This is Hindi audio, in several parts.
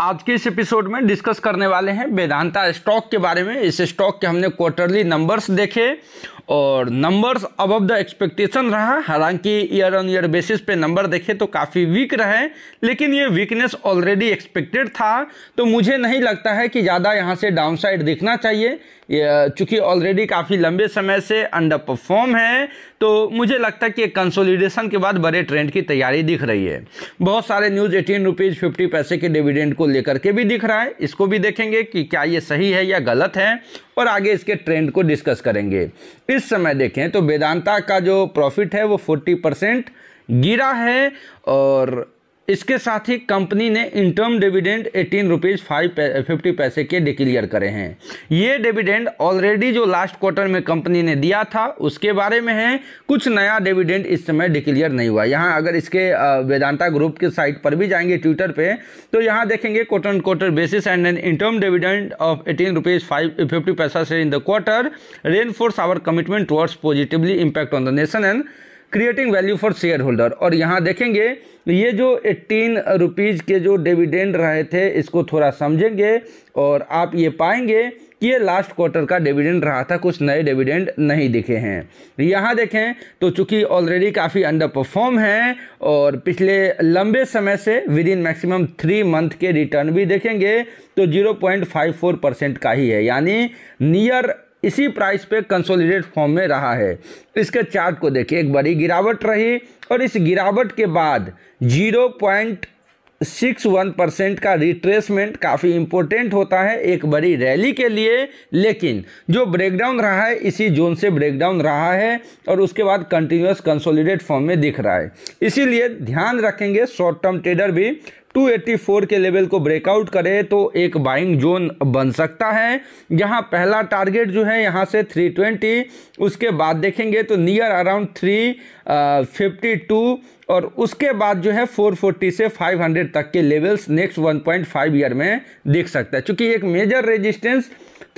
आज के इस एपिसोड में डिस्कस करने वाले हैं वेदांता स्टॉक के बारे में इस स्टॉक के हमने क्वार्टरली नंबर्स देखे और नंबर्स अब द एक्सपेक्टेशन रहा हालांकि ईयर ऑन ईयर बेसिस पे नंबर देखे तो काफ़ी वीक रहे लेकिन ये वीकनेस ऑलरेडी एक्सपेक्टेड था तो मुझे नहीं लगता है कि ज़्यादा यहाँ से डाउनसाइड दिखना चाहिए चूँकि ऑलरेडी काफ़ी लंबे समय से अंडर परफॉर्म है तो मुझे लगता है कि कंसोलिडेशन के बाद बड़े ट्रेंड की तैयारी दिख रही है बहुत सारे न्यूज़ एटीन रुपीज़ फिफ्टी पैसे के डिविडेंड को लेकर के भी दिख रहा है इसको भी देखेंगे कि क्या ये सही है या गलत है और आगे इसके ट्रेंड को डिस्कस करेंगे इस समय देखें तो वेदांता का जो प्रॉफिट है वो फोर्टी परसेंट गिरा है और इसके साथ ही कंपनी ने interim dividend eighteen rupees five fifty पैसे के डिक्लियर करे हैं ये डिविडेंड ऑलरेडी जो लास्ट क्वार्टर में कंपनी ने दिया था उसके बारे में है कुछ नया डिविडेंड इस समय डिक्लियर नहीं हुआ यहाँ अगर इसके वेदांता ग्रुप के साइट पर भी जाएंगे ट्विटर पर तो यहाँ देखेंगे quarter and quarter basis and an interim dividend of eighteen rupees five fifty पैसा से in the quarter reinforce our commitment towards positively impact on the nation and creating value for shareholder और यहाँ देखेंगे ये जो एट्टीन रुपीज़ के जो डिविडेंड रहे थे इसको थोड़ा समझेंगे और आप ये पाएंगे कि ये लास्ट क्वार्टर का डिविडेंड रहा था कुछ नए डिविडेंड नहीं दिखे हैं यहाँ देखें तो चूंकि ऑलरेडी काफ़ी अंडर परफॉर्म है और पिछले लंबे समय से within maximum three month के रिटर्न भी देखेंगे तो 0.54 परसेंट का ही है यानी नियर इसी प्राइस पे कंसोलिडेट फॉर्म में रहा है इसके चार्ट को देखिए एक बड़ी गिरावट रही और इस गिरावट के बाद zero point six one percent का रिट्रेसमेंट काफ़ी इम्पोर्टेंट होता है एक बड़ी रैली के लिए लेकिन जो ब्रेकडाउन रहा है इसी जोन से ब्रेकडाउन रहा है और उसके बाद कंटिन्यूस कंसोलिडेट फॉर्म में दिख रहा है इसीलिए ध्यान रखेंगे शॉर्ट टर्म ट्रेडर भी 284 के लेवल को ब्रेकआउट करे तो एक बाइंग जोन बन सकता है यहाँ पहला टारगेट जो है यहाँ से 320 उसके बाद देखेंगे तो नियर अराउंड 352 और उसके बाद जो है 440 से 500 तक के लेवल्स नेक्स्ट 1.5 ईयर में दिख सकता है क्योंकि एक मेजर रेजिस्टेंस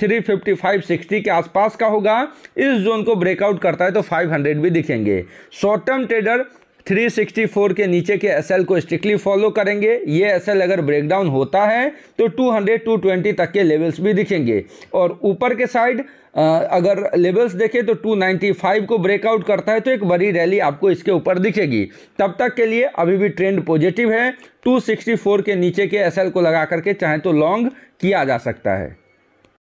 355 60 के आसपास का होगा इस जोन को ब्रेकआउट करता है तो 500 भी दिखेंगे शॉर्ट टर्म ट्रेडर 364 के नीचे के एसएल को स्ट्रिक्टली फॉलो करेंगे ये एसएल अगर ब्रेकडाउन होता है तो 200 220 तक के लेवल्स भी दिखेंगे और ऊपर के साइड अगर लेवल्स देखें तो 295 को ब्रेकआउट करता है तो एक बड़ी रैली आपको इसके ऊपर दिखेगी तब तक के लिए अभी भी ट्रेंड पॉजिटिव है 264 के नीचे के एसएल को लगा करके चाहे तो लॉन्ग किया जा सकता है